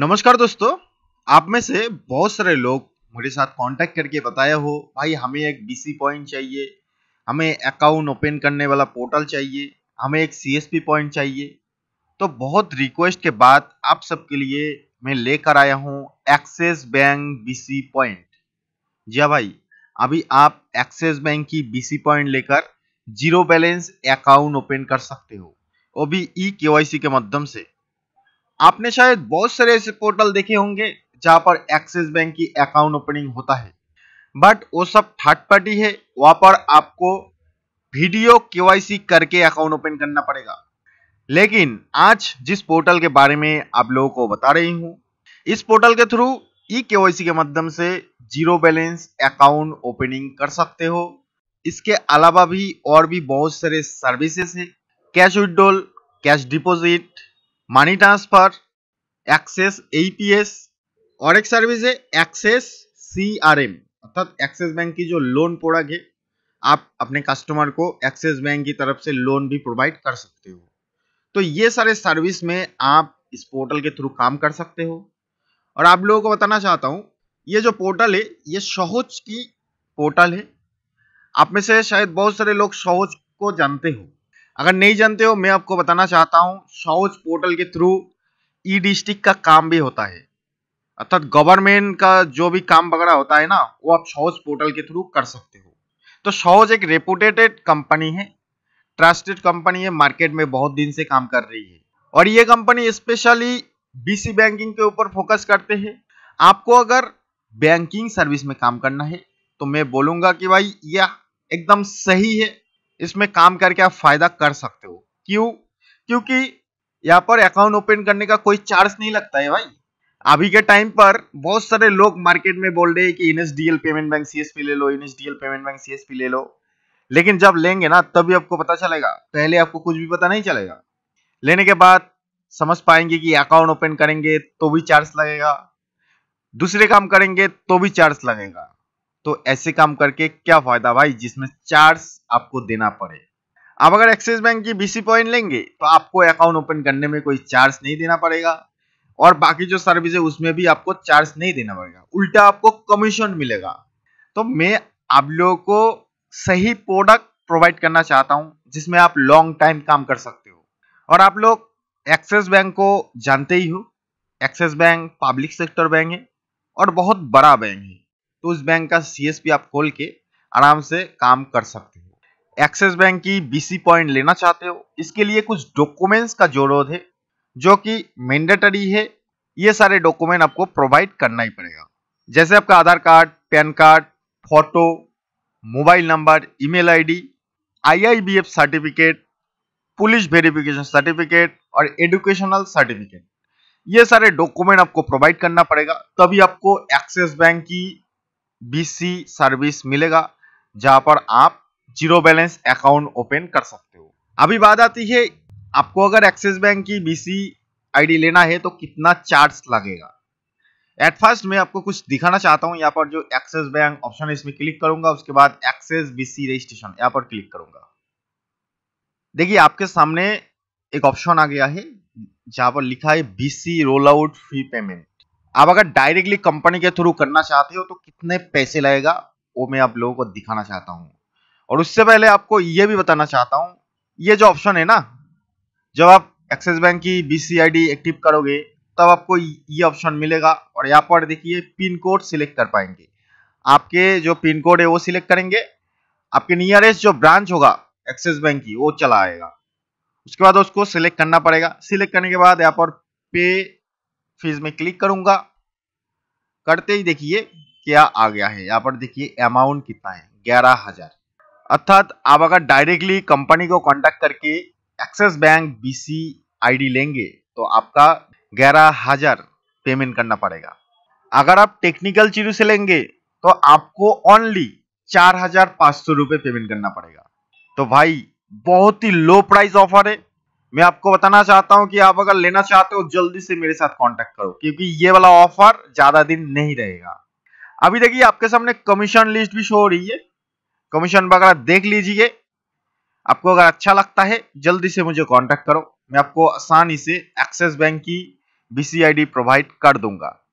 नमस्कार दोस्तों आप में से बहुत सारे लोग मेरे साथ कांटेक्ट करके बताया हो भाई हमें एक बीसी पॉइंट चाहिए हमें अकाउंट ओपन करने वाला पोर्टल चाहिए हमें एक सीएसपी पॉइंट चाहिए तो बहुत रिक्वेस्ट के बाद आप सबके लिए मैं लेकर आया हूँ एक्सेस बैंक बीसी पॉइंट जी हाँ भाई अभी आप एक्सेस बैंक की बीसी पॉइंट लेकर जीरो बैलेंस अकाउंट ओपन कर सकते हो वो भी ई के के माध्यम से आपने शायद बहुत सारे ऐसे पोर्टल देखे होंगे जहां पर एक्सिस बैंक की अकाउंट ओपनिंग होता है बट वो सब थर्ड पार्टी है वहां पर आपको वीडियो केवाईसी करके अकाउंट ओपन करना पड़ेगा लेकिन आज जिस पोर्टल के बारे में आप लोगों को बता रही हूं इस पोर्टल के थ्रू ई के के माध्यम से जीरो बैलेंस अकाउंट ओपनिंग कर सकते हो इसके अलावा भी और भी बहुत सारे सर्विसेस है cash withdrawal cash deposit money transfer Axis APS और एक सर्विस है एक्सेस सीआरएम अर्थात एक्सेस बैंक की जो लोन प्रोडक्ट है आप अपने कस्टमर को एक्सेस बैंक की तरफ से लोन भी प्रोवाइड कर सकते हो तो ये सारे सर्विस में आप इस पोर्टल के थ्रू काम कर सकते हो और आप लोगों को बताना चाहता हूँ ये जो पोर्टल है ये सहोज की पोर्टल है आप में से शायद बहुत सारे लोग सहोज को जानते हो अगर नहीं जानते हो मैं आपको बताना चाहता हूँ शौच पोर्टल के थ्रू ई e डिस्ट्रिक्ट का काम भी होता है अर्थात गवर्नमेंट का जो भी काम वगैरह होता है ना वो आप शौज पोर्टल के थ्रू कर सकते हो तो शौज एक रेपुटेटेड कंपनी है ट्रस्टेड कंपनी है मार्केट में बहुत दिन से काम कर रही है और ये कंपनी स्पेशली बीसी बैंकिंग के ऊपर फोकस करते हैं आपको अगर बैंकिंग सर्विस में काम करना है तो मैं बोलूंगा कि भाई यह एकदम सही है इसमें काम करके आप फायदा कर सकते हो क्यों क्योंकि यहाँ पर अकाउंट ओपन करने का कोई चार्ज नहीं लगता है भाई अभी के टाइम पर बहुत सारे लोग मार्केट में बोल रहे हैं कि एनएसडीएल पेमेंट बैंक सीएसपी ले लो एनएसडीएल पेमेंट बैंक सीएसपी ले लो लेकिन जब लेंगे ना तभी आपको पता चलेगा पहले आपको कुछ भी पता नहीं चलेगा लेने के बाद समझ पाएंगे कि अकाउंट ओपन करेंगे तो भी चार्ज लगेगा दूसरे काम करेंगे तो भी चार्ज लगेगा तो ऐसे काम करके क्या फायदा भाई जिसमें चार्ज आपको देना पड़े आप अगर एक्सिस बैंक की बीसी पॉइंट लेंगे तो आपको अकाउंट ओपन करने में कोई चार्ज नहीं देना पड़ेगा और बाकी जो सर्विस है उसमें भी आपको चार्ज नहीं देना पड़ेगा उल्टा आपको कमीशन मिलेगा तो मैं आप लोगों को सही प्रोडक्ट प्रोवाइड करना चाहता हूं जिसमें आप लॉन्ग टाइम काम कर सकते हो और आप लोग एक्सिस बैंक को जानते ही हो Axis bank public sector bank है और बहुत बड़ा बैंक है तो उस बैंक का सी आप खोल के आराम से काम कर सकते हो एक्सिस बैंक की बीसी पॉइंट लेना चाहते हो इसके लिए कुछ डॉक्यूमेंट्स का जरूरत है जो कि मैंडेटरी है ये सारे डॉक्यूमेंट आपको प्रोवाइड करना ही पड़ेगा जैसे आपका Aadhaar card PAN card photo mobile number email ID IIBF certificate police verification certificate और एडुकेशनल सर्टिफिकेट ये सारे डॉक्यूमेंट आपको प्रोवाइड करना पड़ेगा तभी आपको एक्सिस बैंक की बीसी सर्विस मिलेगा जहां पर आप जीरो बैलेंस अकाउंट ओपन कर सकते हो अभी बात आती है आपको अगर एक्सिस बैंक की बीसी आईडी लेना है तो कितना चार्ज लगेगा एट फर्स्ट मैं आपको कुछ दिखाना चाहता हूं यहाँ पर जो एक्सेस बैंक ऑप्शन है इसमें क्लिक करूंगा उसके बाद एक्सेस बीसी रजिस्ट्रेशन यहाँ पर क्लिक करूंगा देखिए आपके सामने एक ऑप्शन आ गया है जहां पर लिखा है BC roll out free payment आप अगर डायरेक्टली कंपनी के थ्रू करना चाहते हो तो कितने पैसे लगेगा वो मैं आप लोगों को दिखाना चाहता हूँ और उससे पहले आपको ये भी बताना चाहता हूँ ये जो ऑप्शन है ना जब आप एक्सिस बैंक की बी एक्टिव करोगे तब आपको ये ऑप्शन मिलेगा और यहाँ पर देखिए पिन कोड सिलेक्ट कर पाएंगे आपके जो पिन कोड है वो सिलेक्ट करेंगे आपके नियरेस्ट जो ब्रांच होगा एक्सिस बैंक की वो चला आएगा उसके बाद उसको सिलेक्ट करना पड़ेगा सिलेक्ट करने के बाद यहाँ पर पे फीस में क्लिक करूंगा करते ही देखिए क्या आ गया है यहाँ पर देखिए अमाउंट कितना है ग्यारह हजार अर्थात आप अगर डायरेक्टली कंपनी को कॉन्टेक्ट करके एक्सिस बैंक बीसी आईडी लेंगे तो आपका ग्यारह हजार पेमेंट करना पड़ेगा अगर आप टेक्निकल चीजों से लेंगे तो आपको ओनली चार हजार पांच सौ रुपए पेमेंट करना पड़ेगा तो भाई बहुत ही लो प्राइस ऑफर है मैं आपको बताना चाहता हूं कि आप अगर लेना चाहते हो जल्दी से मेरे साथ कांटेक्ट करो क्योंकि ये वाला ऑफर ज्यादा दिन नहीं रहेगा अभी देखिए आपके सामने कमीशन लिस्ट भी शो हो रही है कमीशन वगैरह देख लीजिए आपको अगर अच्छा लगता है जल्दी से मुझे कांटेक्ट करो मैं आपको आसानी से एक्सेस बैंक की बीसीआईडी प्रोवाइड कर दूंगा